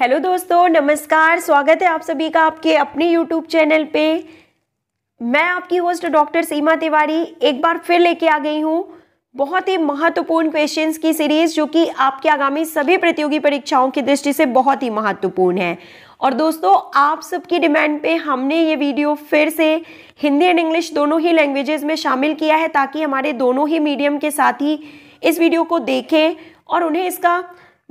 Hello दोस्तों नमस्कार स्वागत है आप सभी का आपके अपने यूट्यूब चैनल पे मैं आपकी होस्ट डॉक्टर सीमा तिवारी एक बार फिर लेके आ गई हूँ बहुत ही महत्वपूर्ण क्वेश्चंस की सीरीज जो कि आपके आगामी सभी प्रतियोगी परीक्षाओं की दृष्टि से बहुत ही महत्वपूर्ण है और दोस्तों आप सबकी डिमांड पे हमने ये वीडियो फिर से हिंदी एंड इंग्लिश दोनों ही लैंग्वेजेस में शामिल किया है ताकि हमारे दोनों ही मीडियम के साथ ही इस वीडियो को देखें और उन्हें इसका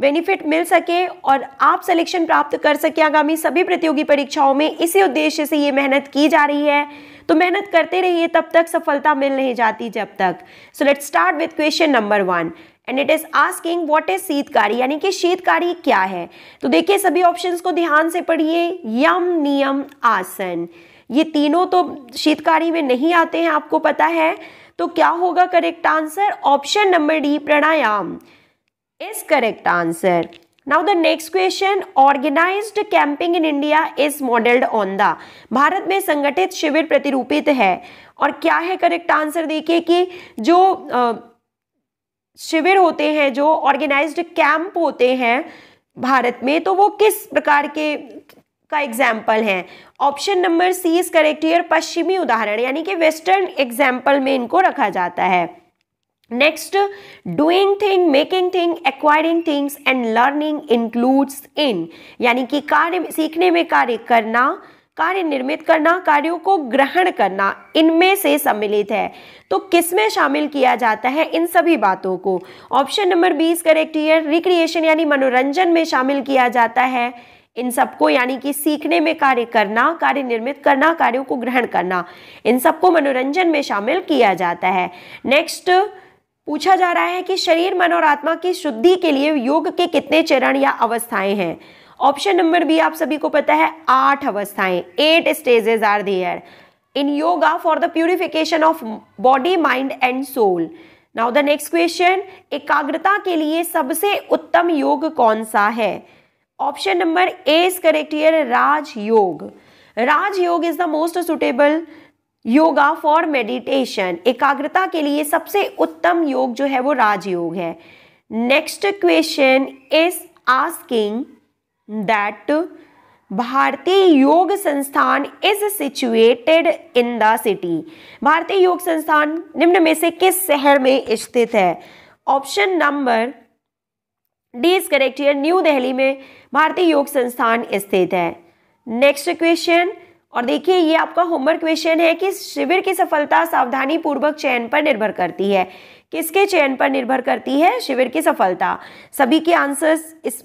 बेनिफिट मिल सके और आप सिलेक्शन प्राप्त कर सके आगामी सभी प्रतियोगी परीक्षाओं में इसी उद्देश्य से ये मेहनत की जा रही है तो मेहनत करते रहिए तब तक सफलता मिल नहीं जाती जब तक so let start with question number one and it is asking what is शीतकारी यानी कि शीतकारी क्या है तो देखिए सभी ऑप्शन को ध्यान से पढ़िए यम नियम आसन ये तीनों तो शीतकारी में नहीं आते हैं आपको पता है तो क्या होगा correct answer option number D pranayama is correct answer. Now the next question organized camping in India is modeled on the Bharat में संगठित शिविर प्रतिरूपित है और क्या है करेक्ट आंसर देखिए ki जो uh, शिविर होते हैं जो organized कैंप होते हैं भारत में तो वो किस प्रकार के का एग्जाम्पल है option number C is correct पश्चिमी उदाहरण यानी कि वेस्टर्न एग्जाम्पल में इनको रखा जाता है next doing thing making thing acquiring things and learning includes in यानी कि कार्य सीखने में कार्य करना कार्य निर्मित करना कार्यों को ग्रहण करना इनमें से सम्मिलित है तो किसमें शामिल किया जाता है इन सभी बातों को option number B is correct here recreation यानी मनोरंजन में शामिल किया जाता है इन सबको यानी कि सीखने में कार्य करना कार्य निर्मित करना कार्यों को ग्रहण करना इन सबको मनोरंजन में शामिल किया जाता है नेक्स्ट पूछा जा रहा है कि शरीर मन और आत्मा की शुद्धि के लिए योग के कितने चरण या अवस्थाएं हैं ऑप्शन नंबर बी आप सभी को पता है आठ अवस्थाएं eight stages are there in yoga for the purification of body mind and soul now the next question एकाग्रता के लिए सबसे उत्तम योग कौन सा है option number A is correct Rajyoga Rajyoga is the most suitable yoga for meditation एकाग्रता के लिए सबसे उत्तम योग जो है वो राजयोग है next question is asking that Bharatiya Yog Sansthan is situated in the city Bharatiya Yog संस्थान निम्न में से किस शहर में स्थित है option number D is correct new Delhi में भारतीय योग संस्थान स्थित है नेक्स्ट क्वेश्चन और देखिए ये आपका होमवर्क क्वेश्चन है कि शिविर की सफलता सावधानी पूर्वक चयन पर निर्भर करती है किसके चयन पर निर्भर करती है शिविर की सफलता सभी के आंसर्स इस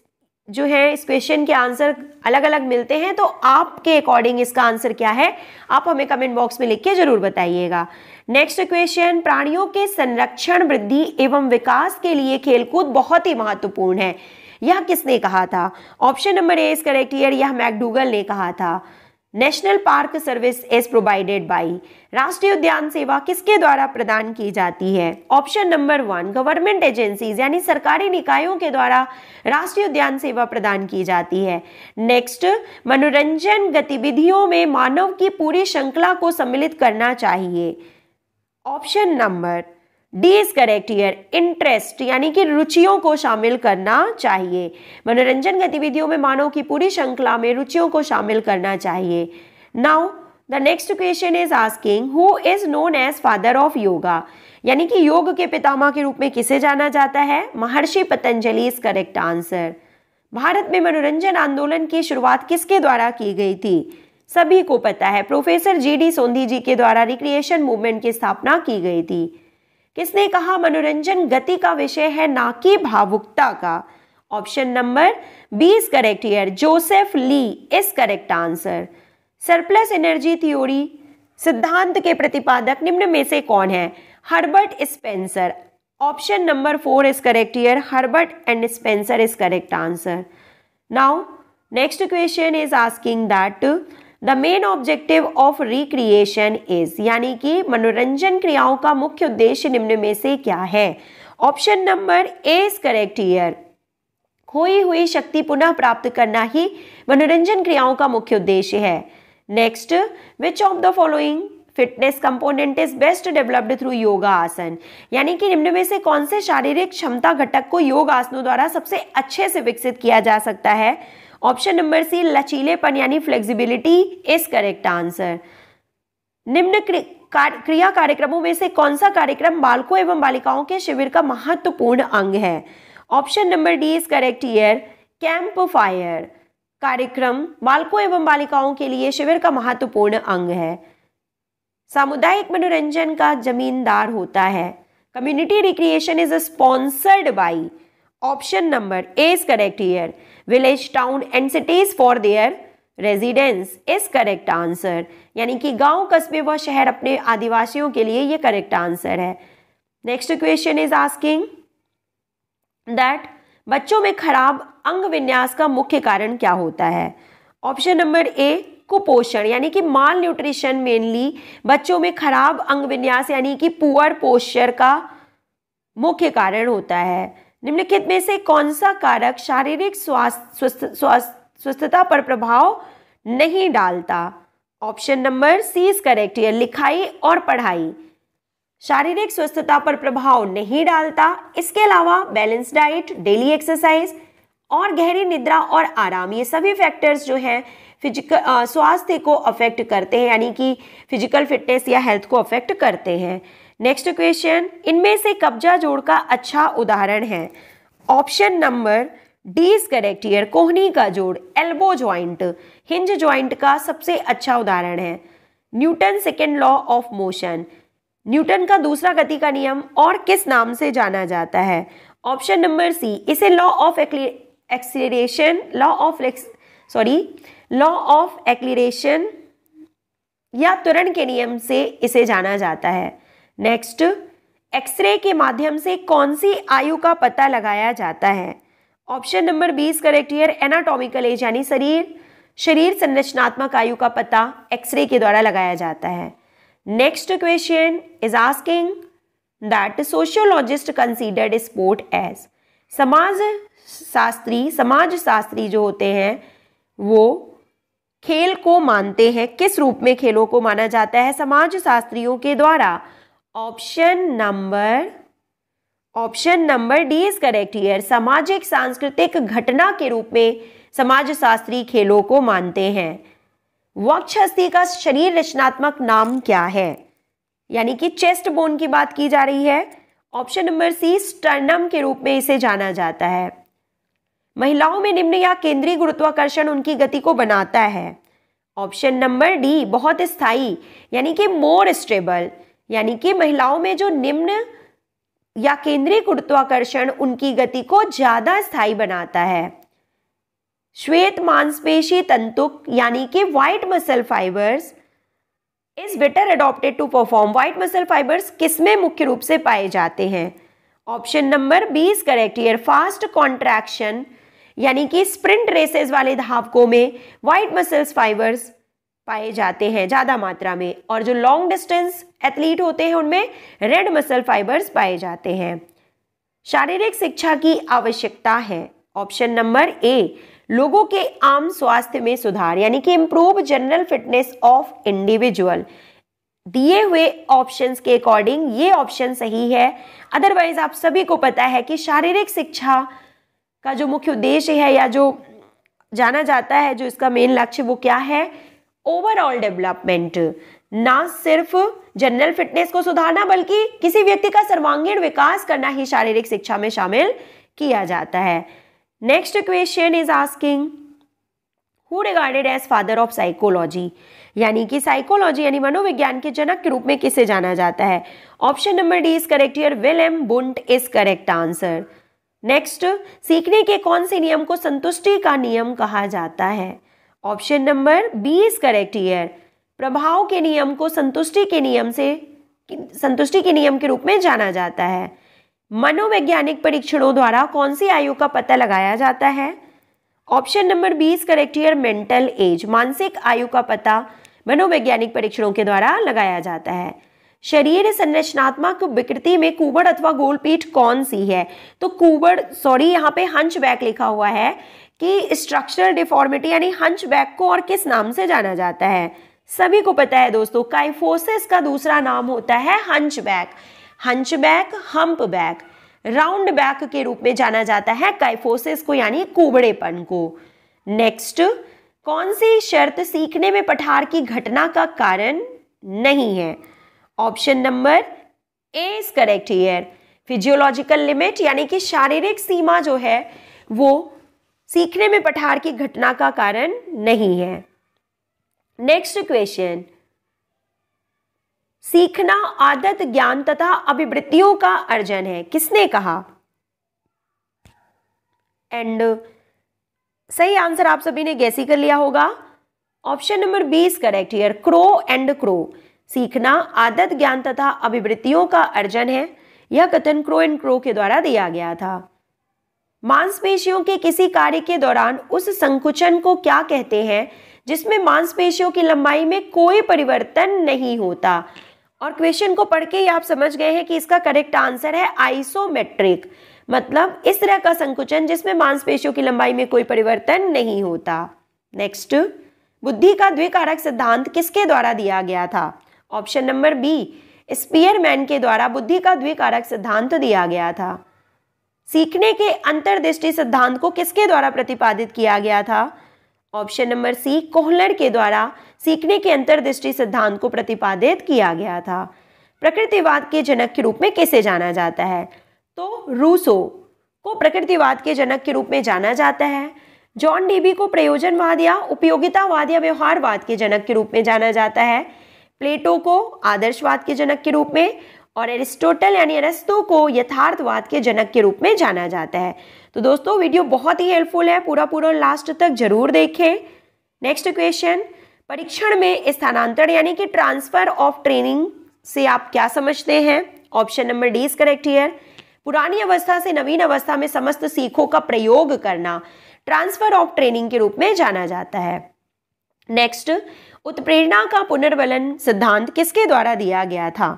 जो है इस क्वेश्चन के आंसर अलग अलग मिलते हैं तो आपके अकॉर्डिंग इसका आंसर क्या है आप हमें कमेंट बॉक्स में लिख के जरूर बताइएगा नेक्स्ट क्वेश्चन प्राणियों के संरक्षण वृद्धि एवं विकास के लिए खेलकूद बहुत ही महत्वपूर्ण है यह किसने कहा था ऑप्शन नंबर ए इस करेक्ट ईयर यह मैकडूगल ने कहा था national park service is provided by राष्ट्रीय उद्यान सेवा किसके द्वारा प्रदान की जाती है option number one government agencies यानी सरकारी निकायों के द्वारा राष्ट्रीय उद्यान सेवा प्रदान की जाती है नेक्स्ट मनोरंजन गतिविधियों में मानव की पूरी श्रृंखला को सम्मिलित करना चाहिए option number D is correct here interest यानी कि रुचियों को शामिल करना चाहिए मनोरंजन गतिविधियों में मानव की पूरी श्रृंखला में रुचियों को शामिल करना चाहिए now the next question is asking who is known as father of yoga यानी कि योग के पितामा के रूप में किसे जाना जाता है Maharshi Patanjali is correct answer Bharat में मनोरंजन आंदोलन की शुरुआत किसके द्वारा की गई थी सभी को पता है प्रोफेसर जी डी सोंधी जी के द्वारा रिक्रिएशन मूवमेंट की स्थापना की गई थी किसने कहा मनोरंजन गति का विषय है ना कि भावुकता का option number B is correct here Joseph Lee is correct answer surplus energy theory सिद्धांत के प्रतिपादक निम्न में से कौन है Herbert Spencer option number four is correct here Herbert and Spencer is correct answer now next question is asking that the main objective of recreation is यानी कि मनोरंजन क्रियाओं का मुख्य उद्देश्य निम्न में से क्या है option number A is correct here खोई हुई शक्ति पुनः प्राप्त करना ही मनोरंजन क्रियाओं का मुख्य उद्देश्य है next which of the following fitness component is best developed through yoga asana यानी कि निम्न में से कौन से शारीरिक क्षमता घटक को योग आसनों द्वारा सबसे अच्छे से विकसित किया जा सकता है ऑप्शन नंबर सी लचीलेपन यानी फ्लेक्सिबिलिटी इज करेक्ट आंसर निम्न क्रिया कार्यक्रमों में से कौन सा कार्यक्रम बालकों एवं बालिकाओं के शिविर का महत्वपूर्ण अंग है option number D is correct here camp fire कार्यक्रम बालकों एवं बालिकाओं के लिए शिविर का महत्वपूर्ण अंग है सामुदायिक मनोरंजन का जमींदार होता है community recreation is sponsored by option number A is correct here village town and cities for their residence is correct answer यानी कि गांव कस्बे व शहर अपने आदिवासियों के लिए ये करेक्ट आंसर है next question is asking that बच्चों में खराब अंग विन्यास का मुख्य कारण क्या होता है ऑप्शन नंबर ए कुपोषण यानी कि माल न्यूट्रिशन मेनली बच्चों में खराब अंग विन्यास यानी कि पुअर पोस्चर का मुख्य कारण होता है निम्नलिखित में से कौन सा कारक शारीरिक स्वास्थ्य स्वस्थता पर प्रभाव नहीं डालता option number C is correct है लिखाई और पढ़ाई शारीरिक स्वस्थता पर प्रभाव नहीं डालता इसके अलावा बैलेंस डाइट डेली एक्सरसाइज और गहरी निद्रा और आराम ये सभी फैक्टर्स जो हैं फिजिकल स्वास्थ्य को अफेक्ट करते हैं यानी कि फिजिकल फिटनेस या हेल्थ को अफेक्ट करते हैं नेक्स्ट क्वेश्चन इनमें से कब्जा जोड़ का अच्छा उदाहरण है option number D is correct here कोहनी का जोड़ एल्बो ज्वाइंट हिंज ज्वाइंट का सबसे अच्छा उदाहरण है Newton second law of motion Newton का दूसरा गति का नियम और किस नाम से जाना जाता है ऑप्शन नंबर सी इसे law of acceleration law of sorry law of acceleration या त्वरण के नियम से इसे जाना जाता है नेक्स्ट एक्सरे के माध्यम से कौन सी आयु का पता लगाया जाता है option number B is correct here anatomical age यानी शरीर शरीर संरचनात्मक आयु का पता एक्सरे के द्वारा लगाया जाता है next question is asking that sociologist considered sport as समाज शास्त्री समाज शास्त्री जो होते हैं वो खेल को मानते हैं किस रूप में खेलों को माना जाता है समाज शास्त्रियों के द्वारा option number option number D is correct here सामाजिक सांस्कृतिक घटना के रूप में समाज शास्त्री खेलों को मानते हैं वक्षहस्थी का शरीर रचनात्मक नाम क्या है यानी कि चेस्ट बोन की बात की जा रही है ऑप्शन नंबर सी स्टर्नम के रूप में इसे जाना जाता है महिलाओं में निम्न या केंद्रीय गुरुत्वाकर्षण उनकी गति को बनाता है ऑप्शन नंबर डी बहुत स्थायी यानी कि मोर स्टेबल यानी कि महिलाओं में जो निम्न या केंद्रीय गुरुत्वाकर्षण उनकी गति को ज़्यादा स्थायी बनाता है श्वेत मांसपेशी तंतु यानी कि white muscle fibres is better adopted to perform white muscle fibres किसमें मुख्य रूप से पाए जाते हैं option number B is correct here fast contraction यानी कि स्प्रिंट रेसेस वाले धावकों में व्हाइट मसल्स फाइबर्स पाए जाते हैं ज़्यादा मात्रा में और जो लॉन्ग डिस्टेंस एथलीट होते हैं उनमें रेड मसल फाइबर्स पाए जाते हैं शारीरिक शिक्षा की आवश्यकता है ऑप्शन नंबर ए लोगों के आम स्वास्थ्य में सुधार यानी कि improve general fitness of individual दिए हुए ऑप्शंस के अकॉर्डिंग ये ऑप्शन सही है अदरवाइज आप सभी को पता है कि शारीरिक शिक्षा का जो मुख्य उद्देश्य है या जो जाना जाता है जो इसका मेन लक्ष्य वो क्या है ओवरऑल डेवलपमेंट ना सिर्फ जनरल फिटनेस को सुधारना बल्कि किसी व्यक्ति का सर्वांगीण विकास करना ही शारीरिक शिक्षा में शामिल किया जाता है next question is asking who regarded as father of psychology यानी कि साइकोलॉजी यानी मनोविज्ञान के जनक के रूप में किसे जाना जाता है option number D is correct here M Wundt is correct answer next सीखने के कौन से नियम को संतुष्टि का नियम कहा जाता है option number B is correct here प्रभाव के नियम को संतुष्टि के नियम से संतुष्टि के नियम के रूप में जाना जाता है मनोवैज्ञानिक परीक्षणों द्वारा कौन सी आयु का पता लगाया जाता है option number B is correct here mental age मानसिक आयु का पता मनोवैज्ञानिक परीक्षणों के द्वारा लगाया जाता है शरीर संरचनात्मक विकृति में कुबड़ अथवा गोलपीठ कौन सी है तो कुबड़ सॉरी यहाँ पे हंच बैक लिखा हुआ है कि स्ट्रक्चरल डिफॉर्मिटी यानी हंच बैक को और किस नाम से जाना जाता है सभी को पता है दोस्तों काइफोसिस का दूसरा नाम होता है back hump back round back के रूप में जाना जाता है काइफोसिस को यानी कुबड़ेपन को नेक्स्ट कौन सी शर्त सीखने में पठार की घटना का कारण नहीं है option number A is correct here physiological limit यानी कि शारीरिक सीमा जो है वो सीखने में पठार की घटना का कारण नहीं है नेक्स्ट क्वेश्चन सीखना आदत ज्ञान तथा अभिवृत्तियों का अर्जन है किसने कहा एंड सही आंसर आप सभी ने गैसी कर लिया होगा option number B is correct here crow and crow सीखना आदत ज्ञान तथा अभिवृत्तियों का अर्जन है यह कथन क्रो एंड क्रो के द्वारा दिया गया था मांसपेशियों के किसी कार्य के दौरान उस संकुचन को क्या कहते हैं जिसमें मांसपेशियों की लंबाई में कोई परिवर्तन नहीं होता और क्वेश्चन को पढ़ के ही आप समझ गए हैं कि इसका करेक्ट आंसर है आइसोमेट्रिक मतलब इस तरह का संकुचन जिसमें मांसपेशियों की लंबाई में कोई परिवर्तन नहीं होता नेक्स्ट बुद्धि का द्विकारक सिद्धांत किसके द्वारा दिया गया था ऑप्शन नंबर बी स्पीयरमैन के द्वारा बुद्धि का द्विकारक सिद्धांत दिया गया था सीखने के अंतर्दृष्टि सिद्धांत को किसके द्वारा प्रतिपादित किया गया था ऑप्शन नंबर सी कोहलर के द्वारा सीखने के अंतर्दृष्टि सिद्धांत को प्रतिपादित किया गया था प्रकृतिवाद के जनक के रूप में किसे जाना जाता है तो रूसो को प्रकृतिवाद के जनक के रूप में जाना जाता है जॉन डीबी को प्रयोजनवाद या उपयोगितावाद या व्यवहारवाद के जनक के रूप में जाना जाता है प्लेटो को आदर्शवाद के जनक के रूप में और एरिस्टोटल यानी अरस्तों को यथार्थवाद के जनक के रूप में जाना जाता है तो दोस्तों वीडियो बहुत ही हेल्पफुल है पूरा पूरा लास्ट तक जरूर देखें नेक्स्ट क्वेश्चन परीक्षण में स्थानांतरण यानी कि ट्रांसफर ऑफ ट्रेनिंग से आप क्या समझते हैं option number D is correct here पुरानी अवस्था से नवीन अवस्था में समस्त सीखों का प्रयोग करना ट्रांसफर ऑफ ट्रेनिंग के रूप में जाना जाता है नेक्स्ट उत्प्रेरणा का पुनर्वलन सिद्धांत किसके द्वारा दिया गया था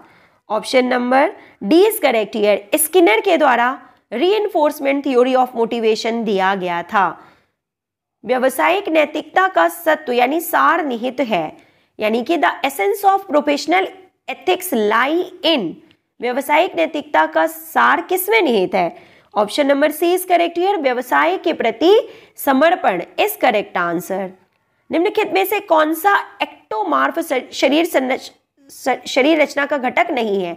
option number D is correct here Skinner के द्वारा री एनफोर्समेंट थ्योरी ऑफ मोटिवेशन दिया गया था व्यवसायिक नैतिकता का सत्व यानी सार निहित है यानी कि the essence of professional ethics lie in व्यवसायिक नैतिकता का सार किसमें निहित है option number C is correct here व्यवसाय के प्रति समर्पण इज करेक्ट आंसर निम्नलिखित में से कौन सा एक्टोमार्फ शरीर संरच शरीर रचना का घटक नहीं है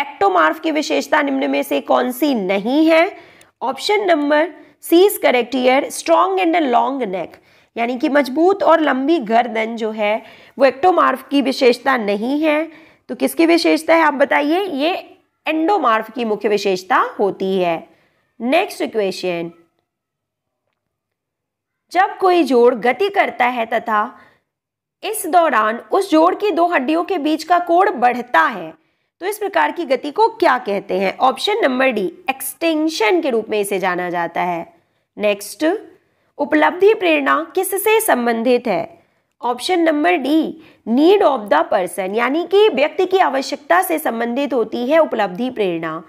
एक्टोमार्फ की विशेषता निम्न में से कौन सी नहीं है option number C is correct here strong and a long neck यानी कि मजबूत और लंबी गर्दन जो है वो एक्टोमार्फ की विशेषता नहीं है तो किसकी विशेषता है आप बताइए ये एंडोमार्फ की मुख्य विशेषता होती है नेक्स्ट क्वेश्चन जब कोई जोड़ गति करता है तथा इस दौरान उस जोड़ की दो हड्डियों के बीच का कोण बढ़ता है तो इस प्रकार की गति को क्या कहते हैं ऑप्शन नंबर डी एक्सटेंशन के रूप में इसे जाना जाता है नेक्स्ट उपलब्धि प्रेरणा किससे संबंधित है option number D need of the person यानी कि व्यक्ति की आवश्यकता से संबंधित होती है उपलब्धि प्रेरणा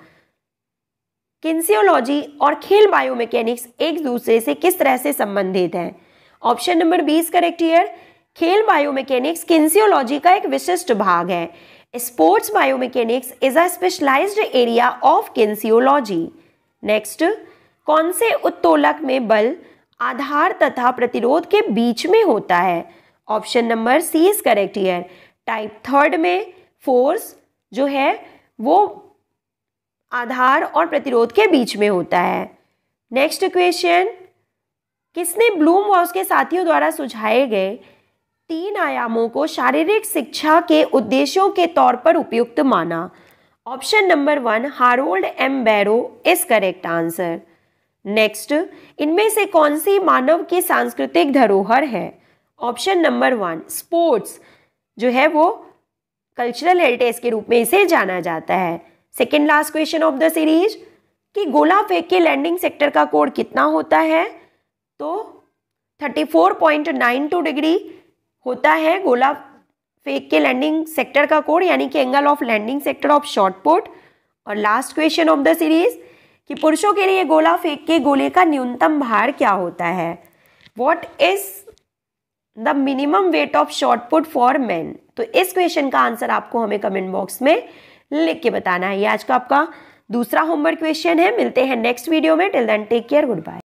किन्सियोलॉजी और खेल बायोमैकेनिक्स एक दूसरे से किस तरह से संबंधित हैं option number B is correct here खेल बायोमैकेनिक्स किन्सियोलॉजी का एक विशिष्ट भाग है sports biomechanics is a specialised area of kinesiology next कौन से उत्तोलक में बल आधार तथा प्रतिरोध के बीच में होता है option number C is correct here type third में फोर्स जो है वो आधार और प्रतिरोध के बीच में होता है नेक्स्ट क्वेश्चन किसने ब्लूम वॉस के साथियों द्वारा सुझाए गए तीन आयामों को शारीरिक शिक्षा के उद्देश्यों के तौर पर उपयुक्त माना option number one Harold M Barrow is correct answer next इनमें से कौन सी मानव की सांस्कृतिक धरोहर है ऑप्शन नंबर वन स्पोर्ट्स जो है वो कल्चरल हेरिटेज के रूप में इसे जाना जाता है second last question of the series कि गोला फेंक के लैंडिंग सेक्टर का कोड कितना होता है तो thirty four point nine two degree होता है गोला फेंक के लैंडिंग सेक्टर का कोड यानी कि angle of landing sector of shot और last question of the series कि पुरुषों के लिए गोला फेंक के गोले का न्यूनतम भार क्या होता है what is the minimum weight of short put for man तो इस क्वेश्चन का आंसर आपको हमें कमेंट बॉक्स में लिख के बताना है ये आज का आपका दूसरा होमवर्क क्वेश्चन है मिलते हैं नेक्स्ट वीडियो में till then take care good bye